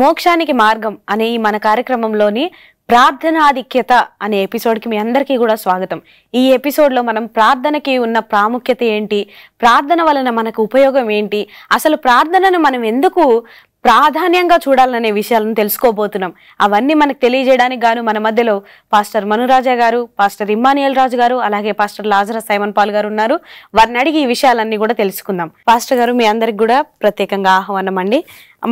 మోక్షానికి మార్గం అనే ఈ మన కార్యక్రమంలోని ప్రార్థనాధిక్యత అనే ఎపిసోడ్కి మీ అందరికీ కూడా స్వాగతం ఈ ఎపిసోడ్లో మనం ప్రార్థనకి ఉన్న ప్రాముఖ్యత ఏంటి ప్రార్థన వలన మనకు ఉపయోగం ఏంటి అసలు ప్రార్థనను మనం ఎందుకు ప్రాధాన్యంగా చూడాలనే విషయాలను తెలుసుకోబోతున్నాం అవన్నీ మనకు తెలియజేయడానికి గాను మన మధ్యలో పాస్టర్ మనురాజా గారు పాస్టర్ ఇమ్మానియల్ రాజు గారు అలాగే పాస్టర్ లాజర సైమన్ పాల్ గారు ఉన్నారు వారిని అడిగి ఈ విషయాలన్నీ కూడా తెలుసుకుందాం పాస్టర్ గారు మీ అందరికి కూడా ప్రత్యేకంగా ఆహ్వానం అండి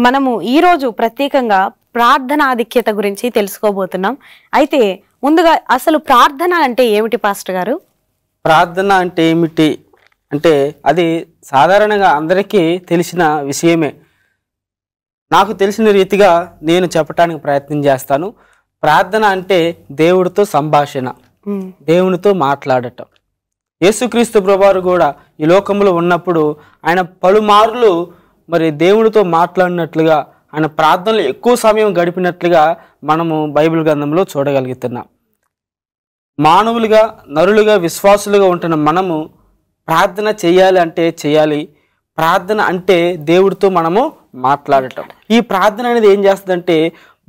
మనము ఈరోజు ప్రత్యేకంగా ప్రార్థన ఆధిక్యత గురించి తెలుసుకోబోతున్నాం అయితే ముందుగా అసలు ప్రార్థన అంటే ఏమిటి పాస్టర్ గారు ప్రార్థన అంటే ఏమిటి అంటే అది సాధారణంగా అందరికీ తెలిసిన విషయమే నాకు తెలిసిన రీతిగా నేను చెప్పటానికి ప్రయత్నం చేస్తాను ప్రార్థన అంటే దేవుడితో సంభాషణ దేవునితో మాట్లాడటం యేసుక్రీస్తు ప్రభువారు కూడా ఈ లోకంలో ఉన్నప్పుడు ఆయన పలుమార్లు మరి దేవుడితో మాట్లాడినట్లుగా ఆయన ప్రార్థనలు ఎక్కువ సమయం గడిపినట్లుగా మనము బైబిల్ గ్రంథంలో చూడగలుగుతున్నాం మానవులుగా నరులుగా విశ్వాసులుగా ఉంటున్న మనము ప్రార్థన చేయాలి అంటే చేయాలి ప్రార్థన అంటే దేవుడితో మనము మాట్లాడటం ఈ ప్రార్థన అనేది ఏం చేస్తుందంటే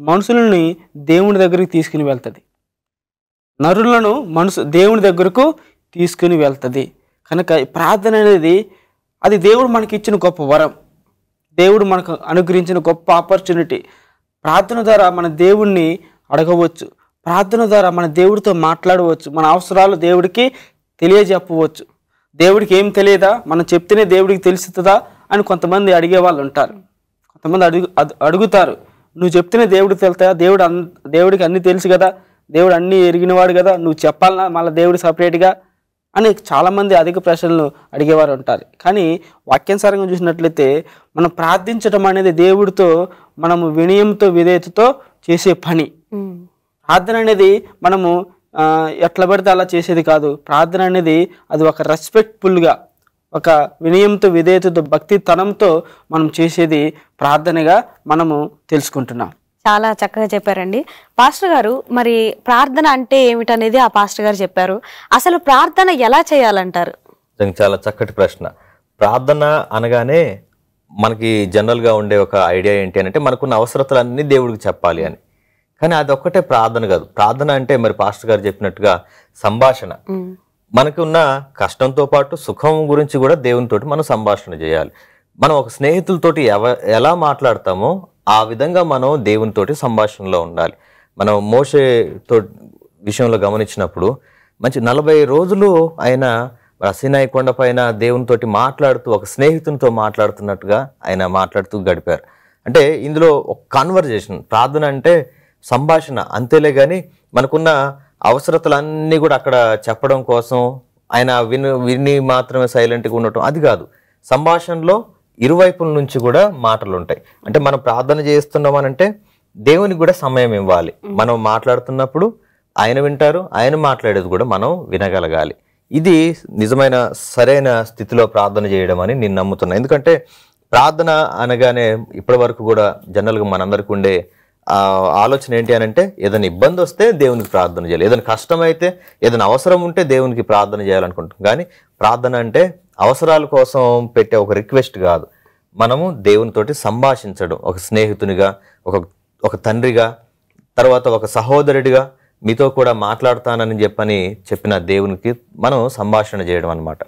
మనుషులని దేవుని దగ్గరికి తీసుకుని వెళ్తుంది నరులను మనసు దేవుని దగ్గరకు తీసుకుని వెళ్తుంది కనుక ప్రార్థన అనేది అది దేవుడు మనకి ఇచ్చిన గొప్ప వరం దేవుడు మనకు అనుగ్రహించిన గొప్ప ఆపర్చునిటీ ప్రార్థన ద్వారా మన దేవుణ్ణి అడగవచ్చు ప్రార్థన ద్వారా మన దేవుడితో మాట్లాడవచ్చు మన అవసరాలు దేవుడికి తెలియజెప్పవచ్చు దేవుడికి ఏం తెలియదా మనం చెప్తేనే దేవుడికి తెలుస్తుందా అని కొంతమంది అడిగే వాళ్ళు ఉంటారు కొంతమంది అడుగు అడుగుతారు నువ్వు చెప్తేనే దేవుడికి తెలుతా దేవుడు అన్ దేవుడికి అన్నీ తెలుసు కదా దేవుడు అన్నీ ఎరిగినవాడు కదా నువ్వు చెప్పాలన్నా మళ్ళీ దేవుడు సపరేట్గా అని చాలామంది అధిక ప్రశ్నలు అడిగేవారు ఉంటారు కానీ వాక్యానుసారంగా చూసినట్లయితే మనం ప్రార్థించడం అనేది దేవుడితో మనము వినయంతో విధేయతతో చేసే పని ప్రార్థన అనేది మనము ఎట్లా పడితే అలా చేసేది కాదు ప్రార్థన అనేది అది ఒక రెస్పెక్ట్ఫుల్గా ఒక వినయంతో విధేయతతో భక్తి తనంతో మనం చేసేది ప్రార్థనగా మనము తెలుసుకుంటున్నాం చాలా చక్కగా చెప్పారండి పాస్టర్ గారు మరి ప్రార్థన అంటే ఏమిటనేది ఆ పాస్టర్ గారు చెప్పారు అసలు ప్రార్థన ఎలా చేయాలంటారు చాలా చక్కటి ప్రశ్న ప్రార్థన అనగానే మనకి జనరల్గా ఉండే ఒక ఐడియా ఏంటి అని అంటే మనకున్న అవసరతలన్నీ దేవుడికి చెప్పాలి అని కానీ అది ఒక్కటే ప్రార్థన కాదు ప్రార్థన అంటే మరి పాస్టర్ గారు చెప్పినట్టుగా సంభాషణ మనకున్న కష్టంతో పాటు సుఖం గురించి కూడా దేవునితోటి మనం సంభాషణ చేయాలి మనం ఒక స్నేహితులతోటి ఎవ ఎలా మాట్లాడతామో ఆ విధంగా మనం దేవునితోటి సంభాషణలో ఉండాలి మనం మోసేతో విషయంలో గమనించినప్పుడు మంచి నలభై రోజులు ఆయన మరి కొండ పైన దేవునితోటి మాట్లాడుతూ ఒక స్నేహితునితో మాట్లాడుతున్నట్టుగా ఆయన మాట్లాడుతూ గడిపారు అంటే ఇందులో ఒక కాన్వర్జేషన్ ప్రార్థన అంటే సంభాషణ అంతేలే కానీ మనకున్న అవసరతలన్నీ కూడా అక్కడ చెప్పడం కోసం ఆయన విని విని మాత్రమే సైలెంట్గా ఉండటం అది కాదు సంభాషణలో ఇరువైపుల నుంచి కూడా మాటలు ఉంటాయి అంటే మనం ప్రార్థన చేస్తున్నాం అంటే దేవునికి కూడా సమయం ఇవ్వాలి మనం మాట్లాడుతున్నప్పుడు ఆయన వింటారు ఆయన మాట్లాడేది కూడా మనం వినగలగాలి ఇది నిజమైన సరైన స్థితిలో ప్రార్థన చేయడం అని నేను నమ్ముతున్నాను ఎందుకంటే ప్రార్థన అనగానే ఇప్పటి వరకు కూడా జనరల్గా మనందరికి ఉండే ఆలోచన ఏంటి అని అంటే ఏదైనా ఇబ్బంది వస్తే దేవునికి ప్రార్థన చేయాలి ఏదైనా కష్టం అయితే ఏదైనా అవసరం ఉంటే దేవునికి ప్రార్థన చేయాలనుకుంటాం కానీ ప్రార్థన అంటే అవసరాల కోసం పెట్టే ఒక రిక్వెస్ట్ కాదు మనము దేవునితోటి సంభాషించడం ఒక స్నేహితునిగా ఒక ఒక తండ్రిగా తర్వాత ఒక సహోదరుడిగా మీతో కూడా మాట్లాడతానని చెప్పని చెప్పిన దేవునికి మనం సంభాషణ చేయడం అనమాట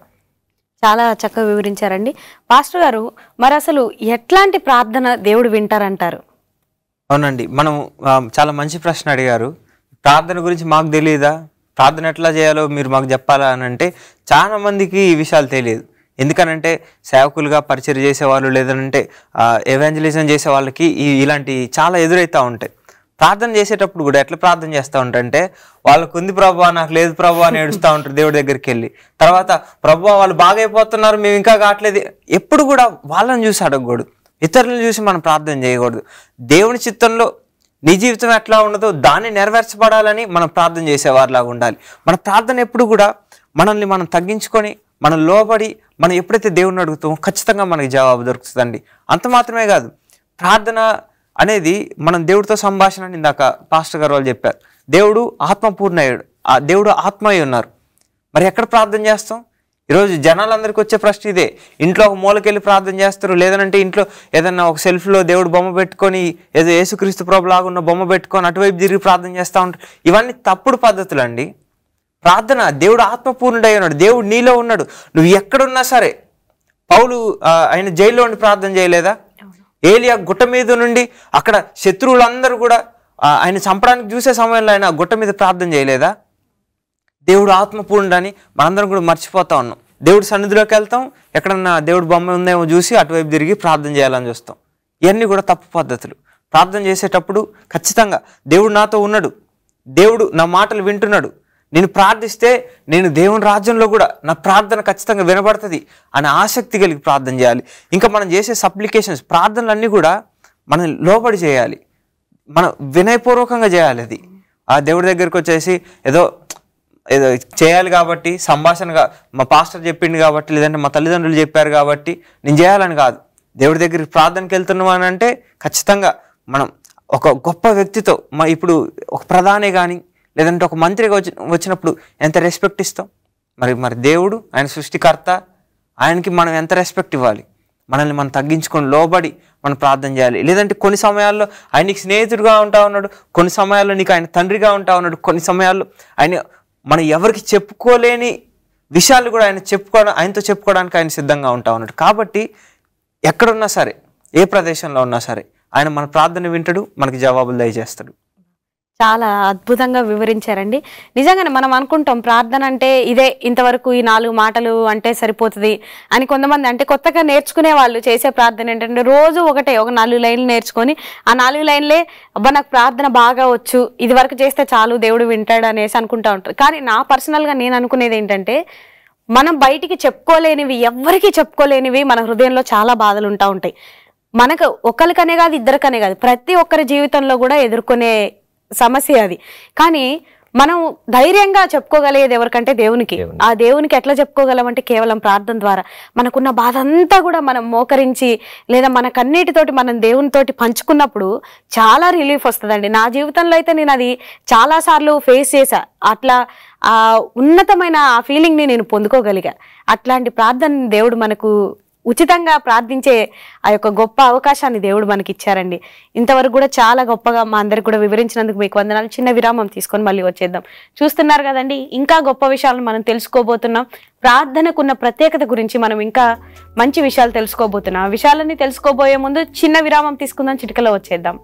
చాలా చక్కగా వివరించారండి పాస్టర్ గారు మరి అసలు ఎట్లాంటి ప్రార్థన దేవుడు వింటారంటారు అవునండి మనం చాలా మంచి ప్రశ్న అడిగారు ప్రార్థన గురించి మాకు తెలియదా ప్రార్థన ఎట్లా చేయాలో మీరు మాకు చెప్పాలా అని అంటే చాలా మందికి ఈ విషయాలు తెలియదు ఎందుకనంటే సేవకులుగా పరిచయం చేసేవాళ్ళు లేదంటే ఎవాంజలిజం చేసే వాళ్ళకి ఈ ఇలాంటి చాలా ఎదురైతూ ఉంటాయి ప్రార్థన చేసేటప్పుడు కూడా ఎట్లా ప్రార్థన చేస్తూ ఉంటారంటే వాళ్ళకు ఉంది ప్రభా నాకు లేదు ప్రభు అని ఏడుస్తూ ఉంటారు దేవుడి దగ్గరికి వెళ్ళి తర్వాత ప్రభు వాళ్ళు బాగా అయిపోతున్నారు మేము ఇంకా కావట్లేదు ఎప్పుడు కూడా వాళ్ళని చూసి అడగకూడదు ఇతరులను చూసి మనం ప్రార్థన చేయకూడదు దేవుని చిత్తంలో నీ జీవితం ఎట్లా ఉండదో దాన్ని నెరవేర్చబడాలని మనం ప్రార్థన చేసేవారిలాగా ఉండాలి మన ప్రార్థన ఎప్పుడు కూడా మనల్ని మనం తగ్గించుకొని మనం లోబడి మనం ఎప్పుడైతే దేవుడిని అడుగుతామో ఖచ్చితంగా మనకి జవాబు దొరుకుతుందండి అంత మాత్రమే కాదు ప్రార్థన అనేది మనం దేవుడితో సంభాషణ అని ఇందాక పాస్టర్ గారు వాళ్ళు చెప్పారు దేవుడు అయ్యాడు ఆ దేవుడు ఆత్మ అయి ఉన్నారు మరి ఎక్కడ ప్రార్థన చేస్తాం ఈరోజు జనాలందరికీ వచ్చే ప్రశ్న ఇదే ఇంట్లో ఒక మూలకెళ్ళి ప్రార్థన చేస్తారు లేదంటే ఇంట్లో ఏదన్నా ఒక సెల్ఫ్లో దేవుడు బొమ్మ పెట్టుకొని ఏదో యేసుక్రీస్తు ప్రభు ఉన్న బొమ్మ పెట్టుకొని అటువైపు తిరిగి ప్రార్థన చేస్తూ ఉంటారు ఇవన్నీ తప్పుడు పద్ధతులు అండి ప్రార్థన దేవుడు ఆత్మపూర్ణుడై ఉన్నాడు దేవుడు నీలో ఉన్నాడు నువ్వు ఎక్కడున్నా సరే పౌలు ఆయన జైల్లో ఉండి ప్రార్థన చేయలేదా ఏలియా గుట్ట మీద నుండి అక్కడ శత్రువులందరూ కూడా ఆయన చంపడానికి చూసే సమయంలో ఆయన గుట్ట మీద ప్రార్థన చేయలేదా దేవుడు ఆత్మపూర్ణుడని మనందరం కూడా మర్చిపోతా ఉన్నాం దేవుడు సన్నిధిలోకి వెళ్తాం ఎక్కడన్నా దేవుడు బొమ్మ ఉందేమో చూసి అటువైపు తిరిగి ప్రార్థన చేయాలని చూస్తాం ఇవన్నీ కూడా తప్పు పద్ధతులు ప్రార్థన చేసేటప్పుడు ఖచ్చితంగా దేవుడు నాతో ఉన్నాడు దేవుడు నా మాటలు వింటున్నాడు నేను ప్రార్థిస్తే నేను దేవుని రాజ్యంలో కూడా నా ప్రార్థన ఖచ్చితంగా వినబడుతుంది అనే ఆసక్తి కలిగి ప్రార్థన చేయాలి ఇంకా మనం చేసే సప్లికేషన్స్ ప్రార్థనలన్నీ కూడా మనం లోబడి చేయాలి మనం వినయపూర్వకంగా చేయాలి అది ఆ దేవుడి దగ్గరికి వచ్చేసి ఏదో ఏదో చేయాలి కాబట్టి సంభాషణగా మా పాస్టర్ చెప్పింది కాబట్టి లేదంటే మా తల్లిదండ్రులు చెప్పారు కాబట్టి నేను చేయాలని కాదు దేవుడి దగ్గరికి ప్రార్థనకి వెళ్తున్నాం అని అంటే ఖచ్చితంగా మనం ఒక గొప్ప వ్యక్తితో మా ఇప్పుడు ఒక ప్రధానే కానీ లేదంటే ఒక మంత్రిగా వచ్చి వచ్చినప్పుడు ఎంత రెస్పెక్ట్ ఇస్తాం మరి మరి దేవుడు ఆయన సృష్టికర్త ఆయనకి మనం ఎంత రెస్పెక్ట్ ఇవ్వాలి మనల్ని మనం తగ్గించుకొని లోబడి మనం ప్రార్థన చేయాలి లేదంటే కొన్ని సమయాల్లో ఆయన నీకు స్నేహితుడిగా ఉంటా ఉన్నాడు కొన్ని సమయాల్లో నీకు ఆయన తండ్రిగా ఉంటా ఉన్నాడు కొన్ని సమయాల్లో ఆయన మనం ఎవరికి చెప్పుకోలేని విషయాలు కూడా ఆయన చెప్పుకోవడం ఆయనతో చెప్పుకోవడానికి ఆయన సిద్ధంగా ఉంటా ఉన్నాడు కాబట్టి ఎక్కడున్నా సరే ఏ ప్రదేశంలో ఉన్నా సరే ఆయన మన ప్రార్థన వింటాడు మనకి జవాబులు దయచేస్తాడు చాలా అద్భుతంగా వివరించారండి నిజంగానే మనం అనుకుంటాం ప్రార్థన అంటే ఇదే ఇంతవరకు ఈ నాలుగు మాటలు అంటే సరిపోతుంది అని కొంతమంది అంటే కొత్తగా నేర్చుకునే వాళ్ళు చేసే ప్రార్థన ఏంటంటే రోజు ఒకటే ఒక నాలుగు లైన్లు నేర్చుకొని ఆ నాలుగు లైన్లే అబ్బా నాకు ప్రార్థన బాగా వచ్చు ఇది వరకు చేస్తే చాలు దేవుడు వింటాడు అనేసి అనుకుంటా ఉంటారు కానీ నా పర్సనల్గా నేను అనుకునేది ఏంటంటే మనం బయటికి చెప్పుకోలేనివి ఎవ్వరికీ చెప్పుకోలేనివి మన హృదయంలో చాలా బాధలు ఉంటా ఉంటాయి మనకు ఒకరికనే కాదు ఇద్దరికనే కాదు ప్రతి ఒక్కరి జీవితంలో కూడా ఎదుర్కొనే సమస్య అది కానీ మనం ధైర్యంగా చెప్పుకోగలిగేది ఎవరికంటే దేవునికి ఆ దేవునికి ఎట్లా చెప్పుకోగలం అంటే కేవలం ప్రార్థన ద్వారా మనకున్న బాధ అంతా కూడా మనం మోకరించి లేదా కన్నీటితోటి మనం దేవునితోటి పంచుకున్నప్పుడు చాలా రిలీఫ్ వస్తుందండి నా జీవితంలో అయితే నేను అది చాలాసార్లు ఫేస్ చేశా అట్లా ఆ ఉన్నతమైన ఆ ఫీలింగ్ని నేను పొందుకోగలిగా అట్లాంటి ప్రార్థన దేవుడు మనకు ఉచితంగా ప్రార్థించే ఆ యొక్క గొప్ప అవకాశాన్ని దేవుడు మనకి ఇచ్చారండి ఇంతవరకు కూడా చాలా గొప్పగా మా అందరికి కూడా వివరించినందుకు మీకు వందనాలు చిన్న విరామం తీసుకొని మళ్ళీ వచ్చేద్దాం చూస్తున్నారు కదండి ఇంకా గొప్ప విషయాలను మనం తెలుసుకోబోతున్నాం ప్రార్థనకున్న ప్రత్యేకత గురించి మనం ఇంకా మంచి విషయాలు తెలుసుకోబోతున్నాం ఆ విషయాలన్నీ తెలుసుకోబోయే ముందు చిన్న విరామం తీసుకుందాం చిటికలో వచ్చేద్దాం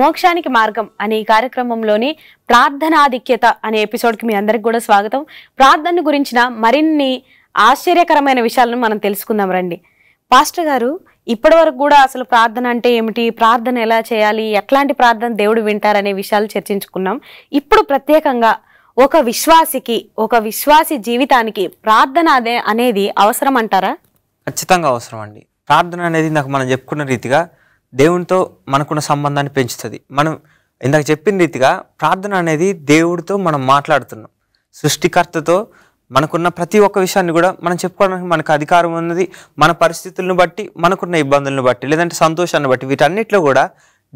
మోక్షానికి మార్గం అనే కార్యక్రమంలోని ప్రార్థనాధిక్యత అనే ఎపిసోడ్కి మీ అందరికి కూడా స్వాగతం ప్రార్థన గురించిన మరిన్ని ఆశ్చర్యకరమైన విషయాలను మనం తెలుసుకుందాం రండి పాస్టర్ గారు ఇప్పటి వరకు కూడా అసలు ప్రార్థన అంటే ఏమిటి ప్రార్థన ఎలా చేయాలి ఎట్లాంటి ప్రార్థన దేవుడు వింటారనే విషయాలు చర్చించుకున్నాం ఇప్పుడు ప్రత్యేకంగా ఒక విశ్వాసికి ఒక విశ్వాసి జీవితానికి ప్రార్థన అదే అనేది అవసరం అంటారా ఖచ్చితంగా అవసరం అండి ప్రార్థన అనేది నాకు మనం చెప్పుకున్న రీతిగా దేవునితో మనకున్న సంబంధాన్ని పెంచుతుంది మనం ఇందాక చెప్పిన రీతిగా ప్రార్థన అనేది దేవుడితో మనం మాట్లాడుతున్నాం సృష్టికర్తతో మనకున్న ప్రతి ఒక్క విషయాన్ని కూడా మనం చెప్పుకోవడానికి మనకు అధికారం ఉన్నది మన పరిస్థితులను బట్టి మనకున్న ఇబ్బందులను బట్టి లేదంటే సంతోషాన్ని బట్టి వీటన్నిటిలో కూడా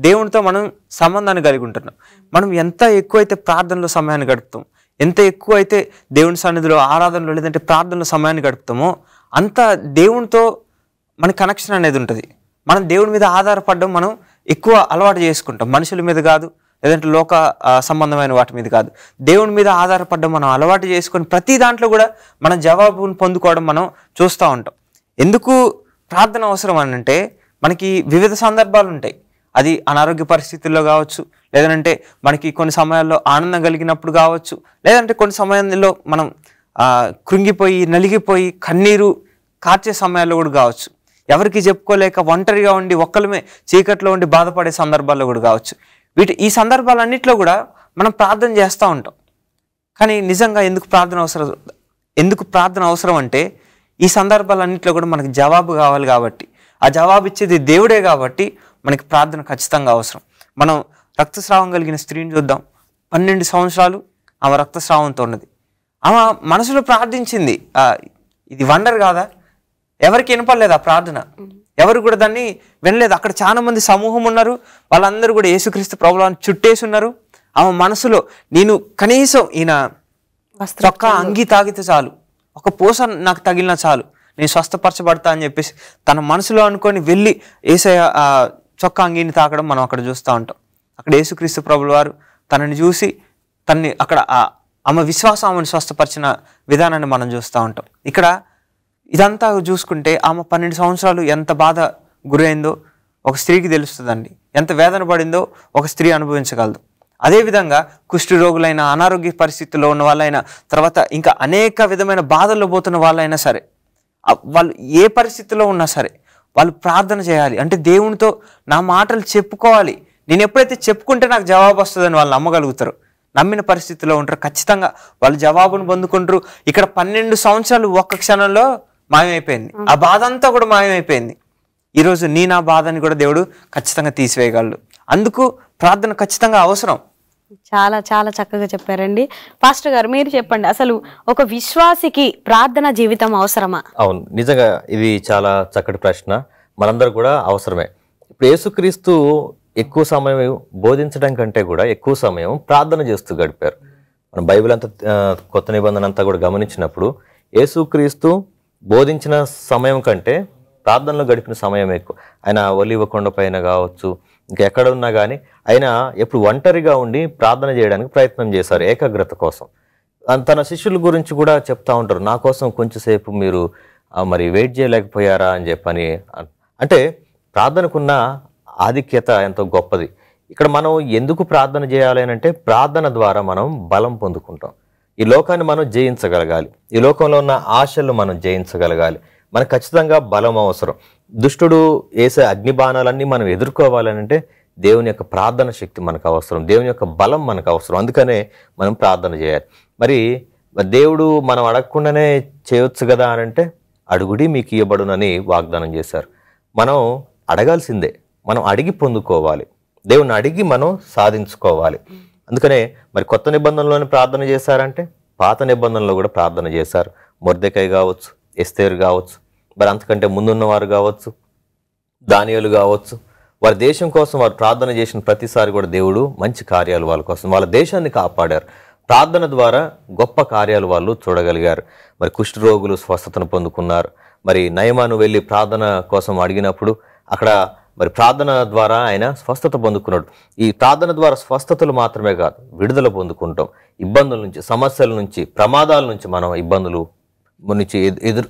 దేవునితో మనం సంబంధాన్ని కలిగి ఉంటున్నాం మనం ఎంత ఎక్కువైతే ప్రార్థనలో సమయాన్ని గడుపుతాం ఎంత ఎక్కువ అయితే దేవుని సన్నిధిలో ఆరాధనలో లేదంటే ప్రార్థనలో సమయాన్ని గడుపుతామో అంత దేవునితో మన కనెక్షన్ అనేది ఉంటుంది మనం దేవుడి మీద ఆధారపడడం మనం ఎక్కువ అలవాటు చేసుకుంటాం మనుషుల మీద కాదు లేదంటే లోక సంబంధమైన వాటి మీద కాదు దేవుని మీద ఆధారపడడం మనం అలవాటు చేసుకొని ప్రతి దాంట్లో కూడా మనం జవాబును పొందుకోవడం మనం చూస్తూ ఉంటాం ఎందుకు ప్రార్థన అవసరం అని అంటే మనకి వివిధ సందర్భాలు ఉంటాయి అది అనారోగ్య పరిస్థితుల్లో కావచ్చు లేదంటే మనకి కొన్ని సమయాల్లో ఆనందం కలిగినప్పుడు కావచ్చు లేదంటే కొన్ని సమయాల్లో మనం కృంగిపోయి నలిగిపోయి కన్నీరు కార్చే సమయాల్లో కూడా కావచ్చు ఎవరికి చెప్పుకోలేక ఒంటరిగా ఉండి ఒక్కలమే చీకట్లో ఉండి బాధపడే సందర్భాల్లో కూడా కావచ్చు వీటి ఈ సందర్భాలన్నింటిలో కూడా మనం ప్రార్థన చేస్తూ ఉంటాం కానీ నిజంగా ఎందుకు ప్రార్థన అవసరం ఎందుకు ప్రార్థన అవసరం అంటే ఈ సందర్భాలన్నింటిలో కూడా మనకి జవాబు కావాలి కాబట్టి ఆ జవాబు ఇచ్చేది దేవుడే కాబట్టి మనకి ప్రార్థన ఖచ్చితంగా అవసరం మనం రక్తస్రావం కలిగిన స్త్రీని చూద్దాం పన్నెండు సంవత్సరాలు ఆమె రక్తస్రావంతో ఉన్నది ఆమె మనసులో ప్రార్థించింది ఇది వండర్ కాదా ఎవరికి వినపడలేదు ఆ ప్రార్థన ఎవరు కూడా దాన్ని వినలేదు అక్కడ చాలా మంది సమూహం ఉన్నారు వాళ్ళందరూ కూడా యేసుక్రీస్తు ప్రభులను చుట్టేసి ఉన్నారు ఆమె మనసులో నేను కనీసం ఈయన చొక్కా అంగి తాగితే చాలు ఒక పూస నాకు తగిలిన చాలు నేను స్వస్థపరచబడతా అని చెప్పేసి తన మనసులో అనుకొని వెళ్ళి ఏసే చొక్కా అంగిని తాకడం మనం అక్కడ చూస్తూ ఉంటాం అక్కడ యేసుక్రీస్తు ప్రభుల వారు తనని చూసి తన్ని అక్కడ ఆమె విశ్వాసం ఆమెను స్వస్థపరిచిన విధానాన్ని మనం చూస్తూ ఉంటాం ఇక్కడ ఇదంతా చూసుకుంటే ఆమె పన్నెండు సంవత్సరాలు ఎంత బాధ గురైందో ఒక స్త్రీకి తెలుస్తుందండి ఎంత వేదన పడిందో ఒక స్త్రీ అనుభవించగలదు అదేవిధంగా కుష్టి రోగులైన అనారోగ్య పరిస్థితుల్లో ఉన్న వాళ్ళైనా తర్వాత ఇంకా అనేక విధమైన బాధల్లో పోతున్న వాళ్ళైనా సరే వాళ్ళు ఏ పరిస్థితిలో ఉన్నా సరే వాళ్ళు ప్రార్థన చేయాలి అంటే దేవునితో నా మాటలు చెప్పుకోవాలి నేను ఎప్పుడైతే చెప్పుకుంటే నాకు జవాబు వస్తుందని వాళ్ళు నమ్మగలుగుతారు నమ్మిన పరిస్థితిలో ఉంటారు ఖచ్చితంగా వాళ్ళు జవాబును పొందుకుంటారు ఇక్కడ పన్నెండు సంవత్సరాలు ఒక్క క్షణంలో మాయమైపోయింది ఆ బాధ అంతా కూడా మాయమైపోయింది ఈరోజు నీ నా బాధని కూడా దేవుడు ఖచ్చితంగా తీసివేయగలడు అందుకు ప్రార్థన ఖచ్చితంగా అవసరం చాలా చాలా చక్కగా చెప్పారండి పాస్టర్ గారు మీరు చెప్పండి అసలు ఒక విశ్వాసికి ప్రార్థన జీవితం అవసరమా అవును నిజంగా ఇది చాలా చక్కటి ప్రశ్న మనందరూ కూడా అవసరమే ఇప్పుడు యేసుక్రీస్తు ఎక్కువ సమయం బోధించడం కంటే కూడా ఎక్కువ సమయం ప్రార్థన చేస్తూ గడిపారు మనం బైబిల్ అంతా కొత్త నిబంధన అంతా కూడా గమనించినప్పుడు యేసుక్రీస్తు బోధించిన సమయం కంటే ప్రార్థనలో గడిపిన సమయం ఎక్కువ ఆయన ఒలివ కొండ పైన కావచ్చు ఇంకెక్కడ ఉన్నా కానీ ఆయన ఎప్పుడు ఒంటరిగా ఉండి ప్రార్థన చేయడానికి ప్రయత్నం చేశారు ఏకాగ్రత కోసం తన శిష్యుల గురించి కూడా చెప్తా ఉంటారు నా కోసం కొంచెంసేపు మీరు మరి వెయిట్ చేయలేకపోయారా అని చెప్పని అంటే ప్రార్థనకున్న ఆధిక్యత ఎంతో గొప్పది ఇక్కడ మనం ఎందుకు ప్రార్థన చేయాలి అంటే ప్రార్థన ద్వారా మనం బలం పొందుకుంటాం ఈ లోకాన్ని మనం జయించగలగాలి ఈ లోకంలో ఉన్న ఆశలు మనం జయించగలగాలి మనకు ఖచ్చితంగా బలం అవసరం దుష్టుడు వేసే అగ్ని బాణాలన్నీ మనం ఎదుర్కోవాలంటే దేవుని యొక్క ప్రార్థన శక్తి మనకు అవసరం దేవుని యొక్క బలం మనకు అవసరం అందుకనే మనం ప్రార్థన చేయాలి మరి దేవుడు మనం అడగకుండానే చేయొచ్చు కదా అని అంటే అడుగుడి మీకు ఇవ్వబడునని వాగ్దానం చేశారు మనం అడగాల్సిందే మనం అడిగి పొందుకోవాలి దేవుని అడిగి మనం సాధించుకోవాలి అందుకనే మరి కొత్త నిబంధనలోనే ప్రార్థన చేశారంటే పాత నిబంధనలో కూడా ప్రార్థన చేశారు మొర్దెకాయ కావచ్చు ఎస్తేరు కావచ్చు మరి అంతకంటే ముందున్నవారు కావచ్చు దానియాలు కావచ్చు వారి దేశం కోసం వారు ప్రార్థన చేసిన ప్రతిసారి కూడా దేవుడు మంచి కార్యాలు వాళ్ళ కోసం వాళ్ళ దేశాన్ని కాపాడారు ప్రార్థన ద్వారా గొప్ప కార్యాలు వాళ్ళు చూడగలిగారు మరి కుష్ఠరోగులు స్వస్థతను పొందుకున్నారు మరి నయమాను వెళ్ళి ప్రార్థన కోసం అడిగినప్పుడు అక్కడ మరి ప్రార్థన ద్వారా ఆయన స్వస్థత పొందుకున్నాడు ఈ ప్రార్థన ద్వారా స్వస్థతలు మాత్రమే కాదు విడుదల పొందుకుంటాం ఇబ్బందుల నుంచి సమస్యల నుంచి ప్రమాదాల నుంచి మనం ఇబ్బందులు నుంచి ఎదురు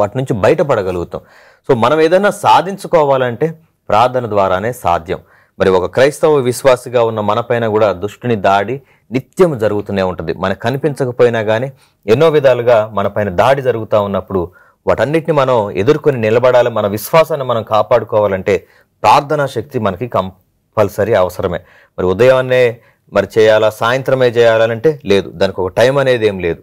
వాటి నుంచి బయటపడగలుగుతాం సో మనం ఏదైనా సాధించుకోవాలంటే ప్రార్థన ద్వారానే సాధ్యం మరి ఒక క్రైస్తవ విశ్వాసిగా ఉన్న మనపైన కూడా దుష్టుని దాడి నిత్యం జరుగుతూనే ఉంటుంది మనకు కనిపించకపోయినా కానీ ఎన్నో విధాలుగా మనపైన దాడి జరుగుతూ ఉన్నప్పుడు వాటన్నిటిని మనం ఎదుర్కొని నిలబడాలి మన విశ్వాసాన్ని మనం కాపాడుకోవాలంటే ప్రార్థనా శక్తి మనకి కంపల్సరీ అవసరమే మరి ఉదయాన్నే మరి చేయాలా సాయంత్రమే చేయాలంటే లేదు దానికి ఒక టైం అనేది ఏం లేదు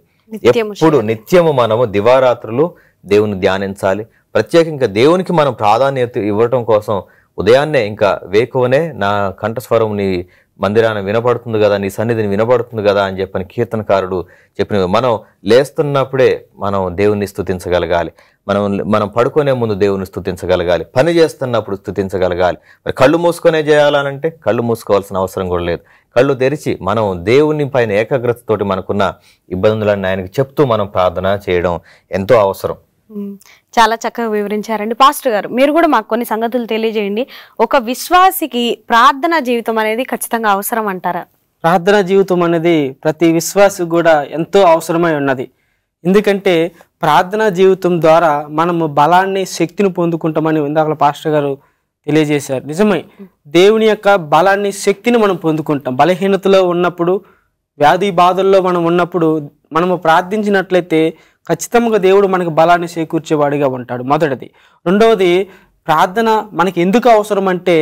ఎప్పుడు నిత్యము మనము దివారాత్రులు దేవుని ధ్యానించాలి ప్రత్యేకంగా దేవునికి మనం ప్రాధాన్యత ఇవ్వటం కోసం ఉదయాన్నే ఇంకా వేకువనే నా కంఠస్వరం నీ మందిరాన్ని వినపడుతుంది కదా నీ సన్నిధిని వినపడుతుంది కదా అని చెప్పని కీర్తనకారుడు చెప్పిన మనం లేస్తున్నప్పుడే మనం దేవుణ్ణి స్థుతించగలగాలి మనం మనం పడుకునే ముందు దేవుని స్థుతించగలగాలి పని చేస్తున్నప్పుడు స్థుతించగలగాలి మరి కళ్ళు మూసుకొనే చేయాలనంటే కళ్ళు మూసుకోవాల్సిన అవసరం కూడా లేదు కళ్ళు తెరిచి మనం దేవుని పైన ఏకాగ్రతతోటి మనకున్న ఇబ్బందులన్నీ ఆయనకు చెప్తూ మనం ప్రార్థన చేయడం ఎంతో అవసరం చాలా చక్కగా వివరించారండి పాస్టర్ గారు మీరు కూడా మాకు కొన్ని సంగతులు తెలియజేయండి ఒక విశ్వాసికి ప్రార్థనా జీవితం అనేది ఖచ్చితంగా అవసరం అంటారా ప్రార్థనా జీవితం అనేది ప్రతి విశ్వాసి కూడా ఎంతో అవసరమై ఉన్నది ఎందుకంటే ప్రార్థనా జీవితం ద్వారా మనము బలాన్ని శక్తిని పొందుకుంటామని ఇందాక పాస్టర్ గారు తెలియజేశారు నిజమే దేవుని యొక్క బలాన్ని శక్తిని మనం పొందుకుంటాం బలహీనతలో ఉన్నప్పుడు వ్యాధి బాధల్లో మనం ఉన్నప్పుడు మనము ప్రార్థించినట్లయితే ఖచ్చితంగా దేవుడు మనకు బలాన్ని చేకూర్చేవాడిగా ఉంటాడు మొదటిది రెండవది ప్రార్థన మనకి ఎందుకు అవసరం అంటే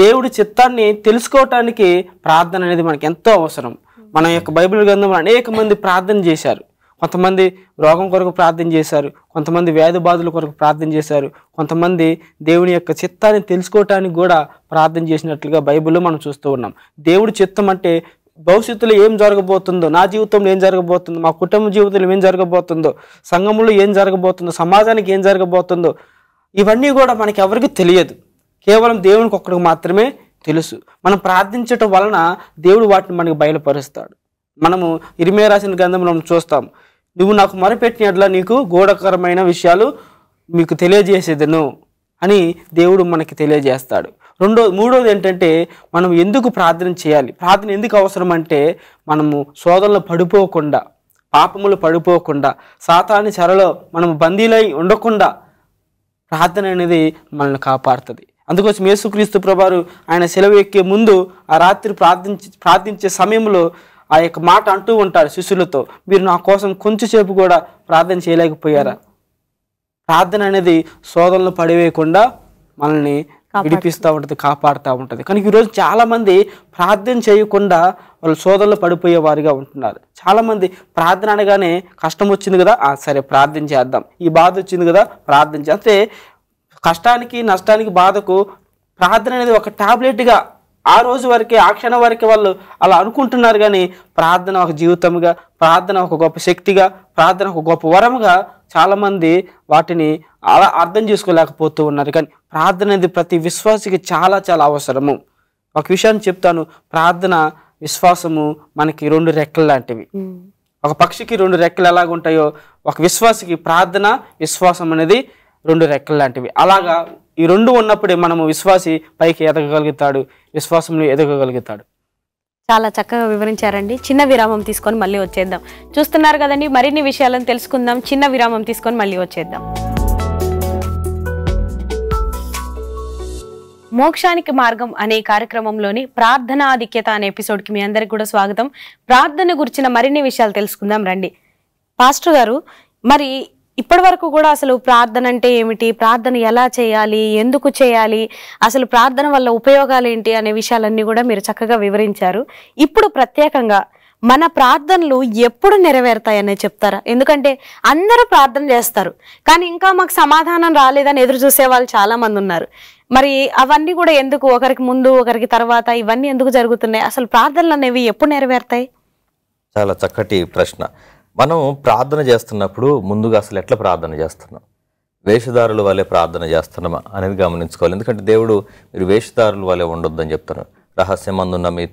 దేవుడి చిత్తాన్ని తెలుసుకోవటానికి ప్రార్థన అనేది మనకి ఎంతో అవసరం మన యొక్క బైబిల్ గ్రంథంలో అనేక మంది ప్రార్థన చేశారు కొంతమంది రోగం కొరకు ప్రార్థన చేశారు కొంతమంది వ్యాధి బాధల కొరకు ప్రార్థన చేశారు కొంతమంది దేవుని యొక్క చిత్తాన్ని తెలుసుకోవటానికి కూడా ప్రార్థన చేసినట్లుగా బైబిల్లో మనం చూస్తూ ఉన్నాం దేవుడి చిత్తం అంటే భవిష్యత్తులో ఏం జరగబోతుందో నా జీవితంలో ఏం జరగబోతుందో మా కుటుంబ జీవితంలో ఏం జరగబోతుందో సంఘంలో ఏం జరగబోతుందో సమాజానికి ఏం జరగబోతుందో ఇవన్నీ కూడా మనకి ఎవరికి తెలియదు కేవలం దేవునికి ఒక్కడికి మాత్రమే తెలుసు మనం ప్రార్థించటం వలన దేవుడు వాటిని మనకి బయలుపరుస్తాడు మనము ఇరిమే రాసిన గ్రంథంలో చూస్తాం నువ్వు నాకు మొరపెట్టినట్లా నీకు గోడకరమైన విషయాలు మీకు తెలియజేసేదను అని దేవుడు మనకి తెలియజేస్తాడు రెండో మూడోది ఏంటంటే మనం ఎందుకు ప్రార్థన చేయాలి ప్రార్థన ఎందుకు అవసరం అంటే మనము శోధనలు పడిపోకుండా పాపములు పడిపోకుండా సాతాని చెరలో మనం బందీలై ఉండకుండా ప్రార్థన అనేది మనల్ని కాపాడుతుంది అందుకోసం యేసుక్రీస్తు ప్రభారు ఆయన సెలవు ఎక్కే ముందు ఆ రాత్రి ప్రార్థించి ప్రార్థించే సమయంలో ఆ యొక్క మాట అంటూ ఉంటారు శిష్యులతో మీరు నా కోసం కొంచెంసేపు కూడా ప్రార్థన చేయలేకపోయారా ప్రార్థన అనేది శోధనలు పడివేయకుండా మనల్ని విడిపిస్తూ ఉంటుంది కాపాడుతూ ఉంటుంది కానీ ఈరోజు చాలామంది ప్రార్థన చేయకుండా వాళ్ళు సోదరులు పడిపోయే వారిగా ఉంటున్నారు చాలామంది ప్రార్థన అనగానే కష్టం వచ్చింది కదా సరే ప్రార్థన చేద్దాం ఈ బాధ వచ్చింది కదా ప్రార్థన చేస్తే కష్టానికి నష్టానికి బాధకు ప్రార్థన అనేది ఒక టాబ్లెట్గా ఆ రోజు వరకే ఆ క్షణం వరకు వాళ్ళు అలా అనుకుంటున్నారు కానీ ప్రార్థన ఒక జీవితంగా ప్రార్థన ఒక గొప్ప శక్తిగా ప్రార్థన ఒక గొప్ప వరముగా చాలామంది వాటిని అలా అర్థం చేసుకోలేకపోతూ ఉన్నారు కానీ ప్రార్థన అనేది ప్రతి విశ్వాసికి చాలా చాలా అవసరము ఒక విషయాన్ని చెప్తాను ప్రార్థన విశ్వాసము మనకి రెండు రెక్కలు లాంటివి ఒక పక్షికి రెండు రెక్కలు ఎలాగ ఉంటాయో ఒక విశ్వాసికి ప్రార్థన విశ్వాసం అనేది రెండు రెక్కలు లాంటివి అలాగా ఈ రెండు ఉన్నప్పుడే మనము విశ్వాసి పైకి ఎదగగలుగుతాడు విశ్వాసంలో ఎదగగలుగుతాడు చాలా చక్కగా వివరించారండి చిన్న విరామం తీసుకొని మళ్ళీ వచ్చేద్దాం చూస్తున్నారు కదండి మరిన్ని విషయాలను తెలుసుకుందాం చిన్న విరామం తీసుకొని మళ్ళీ వచ్చేద్దాం మోక్షానికి మార్గం అనే కార్యక్రమంలోని ప్రార్థన ఆధిక్యత అనే ఎపిసోడ్కి మీ అందరికి కూడా స్వాగతం ప్రార్థన గురించిన మరిన్ని విషయాలు తెలుసుకుందాం రండి పాస్టర్ గారు మరి ఇప్పటి వరకు కూడా అసలు ప్రార్థన అంటే ఏమిటి ప్రార్థన ఎలా చేయాలి ఎందుకు చేయాలి అసలు ప్రార్థన వల్ల ఉపయోగాలు ఏంటి అనే విషయాలన్నీ కూడా మీరు చక్కగా వివరించారు ఇప్పుడు ప్రత్యేకంగా మన ప్రార్థనలు ఎప్పుడు నెరవేరుతాయనే చెప్తారా ఎందుకంటే అందరూ ప్రార్థన చేస్తారు కానీ ఇంకా మాకు సమాధానం రాలేదని ఎదురు చూసే వాళ్ళు చాలా మంది ఉన్నారు మరి అవన్నీ కూడా ఎందుకు ఒకరికి ముందు ఒకరికి తర్వాత ఇవన్నీ ఎందుకు జరుగుతున్నాయి అసలు ప్రార్థనలు అనేవి ఎప్పుడు నెరవేరుతాయి చాలా చక్కటి ప్రశ్న మనం ప్రార్థన చేస్తున్నప్పుడు ముందుగా అసలు ఎట్లా ప్రార్థన చేస్తున్నాం వేషధారుల వలె ప్రార్థన చేస్తున్నామా అనేది గమనించుకోవాలి ఎందుకంటే దేవుడు మీరు వేషధారుల వలె ఉండొద్దని చెప్తున్నారు రహస్యమందున్న మీ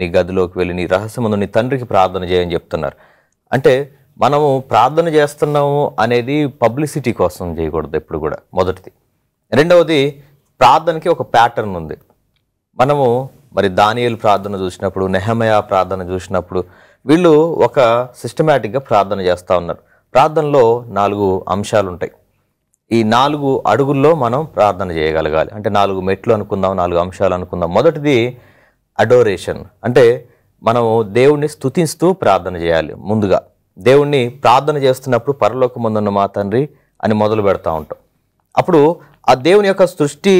నీ గదిలోకి వెళ్ళి నీ రహస్యమందు నీ తండ్రికి ప్రార్థన చేయని చెప్తున్నారు అంటే మనము ప్రార్థన చేస్తున్నాము అనేది పబ్లిసిటీ కోసం చేయకూడదు ఎప్పుడు కూడా మొదటిది రెండవది ప్రార్థనకి ఒక ప్యాటర్న్ ఉంది మనము మరి దానియలు ప్రార్థన చూసినప్పుడు నెహమయ ప్రార్థన చూసినప్పుడు వీళ్ళు ఒక సిస్టమేటిక్గా ప్రార్థన చేస్తూ ఉన్నారు ప్రార్థనలో నాలుగు అంశాలు ఉంటాయి ఈ నాలుగు అడుగుల్లో మనం ప్రార్థన చేయగలగాలి అంటే నాలుగు మెట్లు అనుకుందాం నాలుగు అంశాలు అనుకుందాం మొదటిది అడోరేషన్ అంటే మనము దేవుణ్ణి స్థుతిస్తూ ప్రార్థన చేయాలి ముందుగా దేవుణ్ణి ప్రార్థన చేస్తున్నప్పుడు పరలోక ముందున్న మా తండ్రి అని మొదలు పెడతా ఉంటాం అప్పుడు ఆ దేవుని యొక్క సృష్టి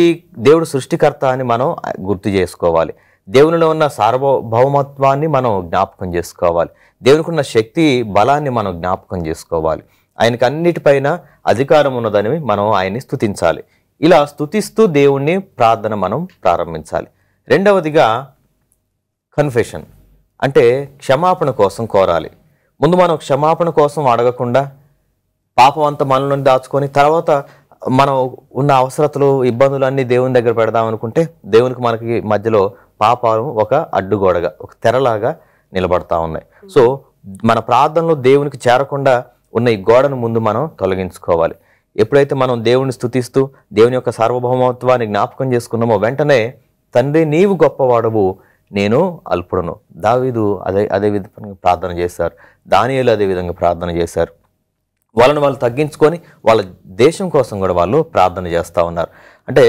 దేవుడు సృష్టికర్త అని మనం గుర్తు చేసుకోవాలి దేవునిలో ఉన్న సార్వభౌమత్వాన్ని మనం జ్ఞాపకం చేసుకోవాలి దేవునికి ఉన్న శక్తి బలాన్ని మనం జ్ఞాపకం చేసుకోవాలి ఆయనకు అన్నిటిపైన అధికారం ఉన్నదని మనం ఆయన్ని స్థుతించాలి ఇలా స్థుతిస్తూ దేవుణ్ణి ప్రార్థన మనం ప్రారంభించాలి రెండవదిగా కన్ఫెషన్ అంటే క్షమాపణ కోసం కోరాలి ముందు మనం క్షమాపణ కోసం అడగకుండా పాపం అంత మనలోని దాచుకొని తర్వాత మనం ఉన్న అవసరతలు ఇబ్బందులు అన్నీ దేవుని దగ్గర పెడదాం అనుకుంటే దేవునికి మనకి మధ్యలో పాపాలు ఒక అడ్డుగోడగా ఒక తెరలాగా నిలబడతా ఉన్నాయి సో మన ప్రార్థనలో దేవునికి చేరకుండా ఉన్న ఈ గోడను ముందు మనం తొలగించుకోవాలి ఎప్పుడైతే మనం దేవుని స్థుతిస్తూ దేవుని యొక్క సార్వభౌమత్వాన్ని జ్ఞాపకం చేసుకున్నామో వెంటనే తండ్రి నీవు గొప్పవాడవు నేను అల్పుడను దావీదు అదే అదే విధంగా ప్రార్థన చేశారు దానియలు అదే విధంగా ప్రార్థన చేశారు వాళ్ళని వాళ్ళు తగ్గించుకొని వాళ్ళ దేశం కోసం కూడా వాళ్ళు ప్రార్థన చేస్తూ ఉన్నారు అంటే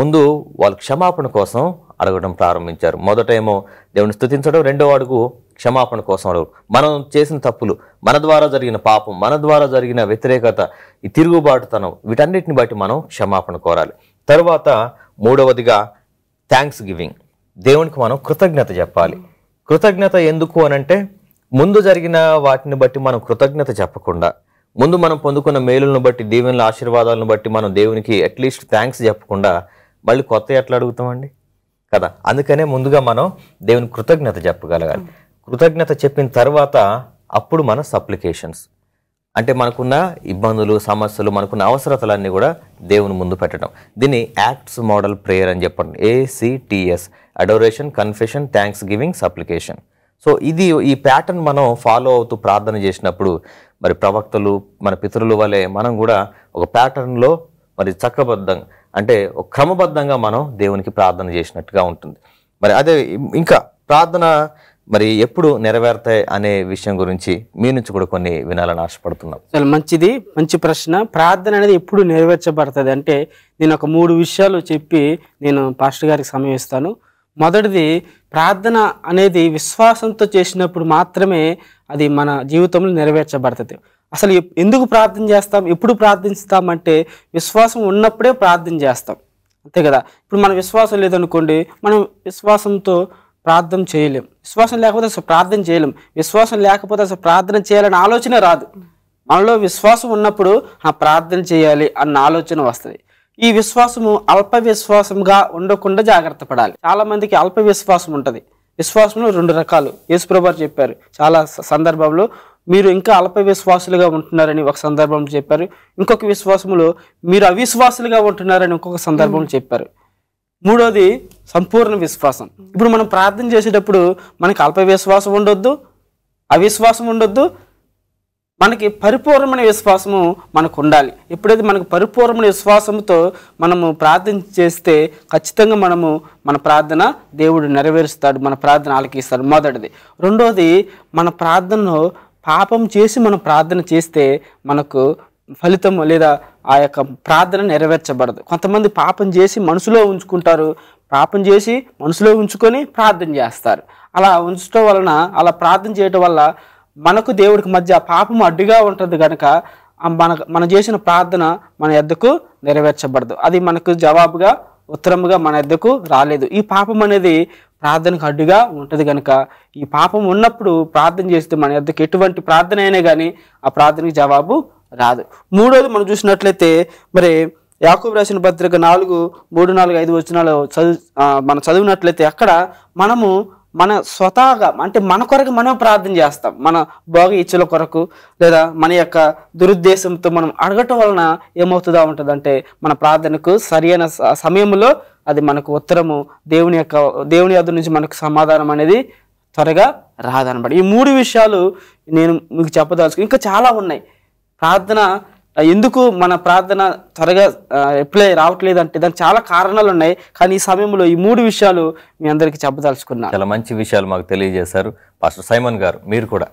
ముందు వాళ్ళ క్షమాపణ కోసం అడగడం ప్రారంభించారు మొదట ఏమో దేవుని స్థుతించడం రెండో అడుగు క్షమాపణ కోసం అడుగు మనం చేసిన తప్పులు మన ద్వారా జరిగిన పాపం మన ద్వారా జరిగిన వ్యతిరేకత ఈ తిరుగుబాటుతనం వీటన్నిటిని బట్టి మనం క్షమాపణ కోరాలి తరువాత మూడవదిగా థ్యాంక్స్ గివింగ్ దేవునికి మనం కృతజ్ఞత చెప్పాలి కృతజ్ఞత ఎందుకు అనంటే ముందు జరిగిన వాటిని బట్టి మనం కృతజ్ఞత చెప్పకుండా ముందు మనం పొందుకున్న మేలులను బట్టి దేవుని ఆశీర్వాదాలను బట్టి మనం దేవునికి అట్లీస్ట్ థ్యాంక్స్ చెప్పకుండా మళ్ళీ కొత్త ఎట్లా అడుగుతామండి కదా అందుకనే ముందుగా మనం దేవుని కృతజ్ఞత చెప్పగలగాలి కృతజ్ఞత చెప్పిన తర్వాత అప్పుడు మన సప్లికేషన్స్ అంటే మనకున్న ఇబ్బందులు సమస్యలు మనకున్న అవసరతలన్నీ కూడా దేవుని ముందు పెట్టడం దీన్ని యాక్ట్స్ మోడల్ ప్రేయర్ అని చెప్పండి ACTS adoration confession thanksgiving supplication so ఇది ఈ ప్యాటర్న్ మనం ఫాలో అవుతూ ప్రార్థన చేసినప్పుడు మరి ప్రవక్తలు మన పితరుల వలె మనం కూడా ఒక ప్యాటర్న్లో మరి చక్కబద్ధంగా అంటే క్రమబద్ధంగా మనం దేవునికి ప్రార్థన చేసినట్టుగా ఉంటుంది మరి అదే ఇంకా ప్రార్థన మరి ఎప్పుడు నెరవేరుతాయి అనే విషయం గురించి మీ నుంచి కూడా కొన్ని వినాలని ఆశపడుతున్నాం చాలా మంచిది మంచి ప్రశ్న ప్రార్థన అనేది ఎప్పుడు నెరవేర్చబడుతుంది అంటే నేను ఒక మూడు విషయాలు చెప్పి నేను పాస్టర్ గారికి సమయం ఇస్తాను మొదటిది ప్రార్థన అనేది విశ్వాసంతో చేసినప్పుడు మాత్రమే అది మన జీవితంలో నెరవేర్చబడుతుంది అసలు ఎందుకు ప్రార్థన చేస్తాం ఎప్పుడు ప్రార్థిస్తామంటే విశ్వాసం ఉన్నప్పుడే ప్రార్థన చేస్తాం అంతే కదా ఇప్పుడు మన విశ్వాసం లేదనుకోండి మనం విశ్వాసంతో ప్రార్థన చేయలేం విశ్వాసం లేకపోతే అసలు ప్రార్థన చేయలేం విశ్వాసం లేకపోతే అసలు ప్రార్థన చేయాలనే ఆలోచన రాదు మనలో విశ్వాసం ఉన్నప్పుడు ఆ ప్రార్థన చేయాలి అన్న ఆలోచన వస్తుంది ఈ విశ్వాసము అల్ప విశ్వాసంగా ఉండకుండా జాగ్రత్త పడాలి చాలామందికి అల్ప విశ్వాసం ఉంటుంది విశ్వాసంలో రెండు రకాలు యేసుప్రభారు చెప్పారు చాలా సందర్భంలో మీరు ఇంకా అల్ప విశ్వాసులుగా ఉంటున్నారని ఒక సందర్భం చెప్పారు ఇంకొక విశ్వాసములో మీరు అవిశ్వాసులుగా ఉంటున్నారని ఇంకొక సందర్భం hmm. చెప్పారు మూడోది సంపూర్ణ విశ్వాసం ఇప్పుడు మనం ప్రార్థన చేసేటప్పుడు మనకి అల్ప విశ్వాసం ఉండొద్దు అవిశ్వాసం ఉండొద్దు మనకి పరిపూర్ణమైన విశ్వాసము మనకు ఉండాలి ఎప్పుడైతే మనకు పరిపూర్ణమైన విశ్వాసంతో మనము ప్రార్థన చేస్తే ఖచ్చితంగా మనము మన ప్రార్థన దేవుడు నెరవేరుస్తాడు మన ప్రార్థన ఆలకిస్తాడు మొదటిది రెండోది మన ప్రార్థనలో పాపం చేసి మనం ప్రార్థన చేస్తే మనకు ఫలితం లేదా ఆ యొక్క ప్రార్థన నెరవేర్చబడదు కొంతమంది పాపం చేసి మనసులో ఉంచుకుంటారు పాపం చేసి మనసులో ఉంచుకొని ప్రార్థన చేస్తారు అలా ఉంచడం వలన అలా ప్రార్థన చేయటం వల్ల మనకు దేవుడికి మధ్య పాపం అడ్డుగా ఉంటుంది కనుక మన మనం చేసిన ప్రార్థన మన ఎద్దకు నెరవేర్చబడదు అది మనకు జవాబుగా ఉత్తరముగా మన ఎద్దకు రాలేదు ఈ పాపం అనేది ప్రార్థనకు అడ్డుగా ఉంటుంది కనుక ఈ పాపం ఉన్నప్పుడు ప్రార్థన చేస్తే మన ఎద్దకు ఎటువంటి ప్రార్థన అయినా కానీ ఆ ప్రార్థనకి జవాబు రాదు మూడోది మనం చూసినట్లయితే మరి యాకూబ్ రాసిన పత్రిక నాలుగు మూడు నాలుగు ఐదు వచ్చినాలు చదువు మనం చదివినట్లయితే అక్కడ మనము మన స్వతహాగా అంటే మన కొరకు మనం ప్రార్థన చేస్తాం మన భోగ ఇచ్చుల కొరకు లేదా మన యొక్క దురుద్దేశంతో మనం అడగటం వలన ఏమవుతుందా ఉంటుందంటే మన ప్రార్థనకు సరైన సమయంలో అది మనకు ఉత్తరము దేవుని యొక్క దేవుని అదు నుంచి మనకు సమాధానం అనేది త్వరగా రాదనమాట ఈ మూడు విషయాలు నేను మీకు చెప్పదలుచుకు ఇంకా చాలా ఉన్నాయి ప్రార్థన ఎందుకు మన ప్రార్థన త్వరగా ఎప్పుడే రావట్లేదు అంటే దానికి చాలా కారణాలు ఉన్నాయి కానీ ఈ సమయంలో ఈ మూడు విషయాలు మీ అందరికీ చెప్పదలుచుకున్నా చాలా మంచి విషయాలు మాకు తెలియజేశారు పాస్టర్ సైమన్ గారు మీరు కూడా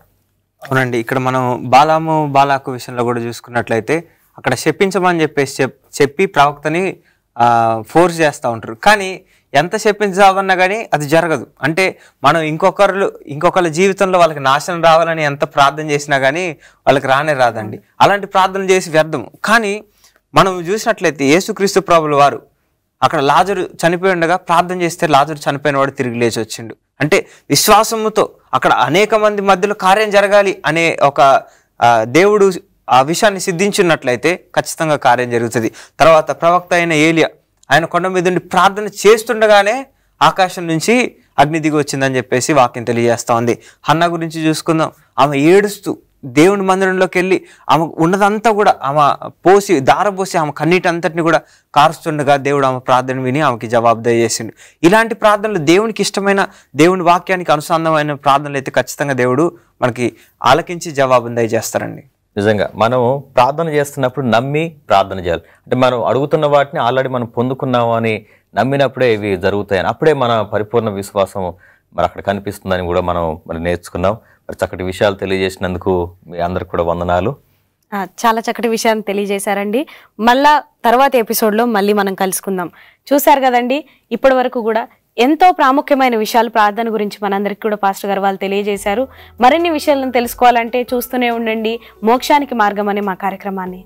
అవునండి ఇక్కడ మనం బాలాము బాలాకు విషయంలో కూడా చూసుకున్నట్లయితే అక్కడ చెప్పించమని చెప్పేసి చెప్పి ప్రవక్తని ఫోర్స్ చేస్తూ ఉంటారు కానీ ఎంత చెప్పించాలన్నా కానీ అది జరగదు అంటే మనం ఇంకొకరు ఇంకొకరి జీవితంలో వాళ్ళకి నాశనం రావాలని ఎంత ప్రార్థన చేసినా కానీ వాళ్ళకి రానే రాదండి అలాంటి ప్రార్థన చేసి వ్యర్థం కానీ మనం చూసినట్లయితే యేసుక్రీస్తు ప్రభుల వారు అక్కడ లాజరు చనిపోయి ఉండగా ప్రార్థన చేస్తే లాజరు చనిపోయిన వాడు తిరిగి లేచి వచ్చిండు అంటే విశ్వాసముతో అక్కడ అనేక మంది మధ్యలో కార్యం జరగాలి అనే ఒక దేవుడు ఆ విషయాన్ని సిద్ధించున్నట్లయితే ఖచ్చితంగా కార్యం జరుగుతుంది తర్వాత ప్రవక్త అయిన ఏలియా ఆయన కొండ మీద ఉండి ప్రార్థన చేస్తుండగానే ఆకాశం నుంచి అగ్ని దిగి వచ్చిందని చెప్పేసి వాక్యం తెలియజేస్తా ఉంది అన్న గురించి చూసుకుందాం ఆమె ఏడుస్తూ దేవుని మందిరంలోకి వెళ్ళి ఆమె ఉన్నదంతా కూడా ఆమె పోసి దారపోసి ఆమె కన్నీటంతటిని కూడా కారుస్తుండగా దేవుడు ఆమె ప్రార్థన విని ఆమెకి జవాబుదారి చేసిండు ఇలాంటి ప్రార్థనలు దేవునికి ఇష్టమైన దేవుని వాక్యానికి అనుసంధమైన ప్రార్థనలు అయితే ఖచ్చితంగా దేవుడు మనకి ఆలకించి జవాబుదారి చేస్తారండి నిజంగా మనం ప్రార్థన చేస్తున్నప్పుడు నమ్మి ప్రార్థన చేయాలి అంటే మనం అడుగుతున్న వాటిని ఆల్రెడీ మనం పొందుకున్నాము అని నమ్మినప్పుడే ఇవి జరుగుతాయని అప్పుడే మన పరిపూర్ణ విశ్వాసం మరి అక్కడ కనిపిస్తుందని కూడా మనం మరి నేర్చుకున్నాం మరి చక్కటి విషయాలు తెలియజేసినందుకు మీ అందరికి కూడా వందనాలు చాలా చక్కటి విషయాన్ని తెలియజేశారండి మళ్ళా తర్వాత ఎపిసోడ్లో మళ్ళీ మనం కలుసుకుందాం చూశారు కదండి ఇప్పటి వరకు కూడా ఎంతో ప్రాముఖ్యమైన విషయాలు ప్రార్థన గురించి మనందరికీ కూడా పాస్టర్ గారు వాళ్ళు తెలియజేశారు మరిన్ని విషయాలను తెలుసుకోవాలంటే చూస్తూనే ఉండండి మోక్షానికి మార్గం అనే మా కార్యక్రమాన్ని